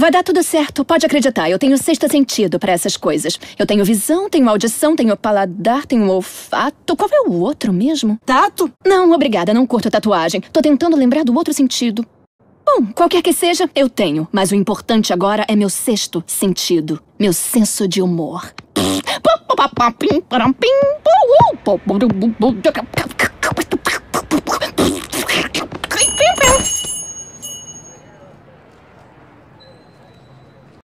Vai dar tudo certo, pode acreditar. Eu tenho sexto sentido para essas coisas. Eu tenho visão, tenho audição, tenho paladar, tenho olfato. Qual é o outro mesmo? Tato? Não, obrigada, não curto tatuagem. Tô tentando lembrar do outro sentido. Bom, qualquer que seja, eu tenho. Mas o importante agora é meu sexto sentido. Meu senso de humor.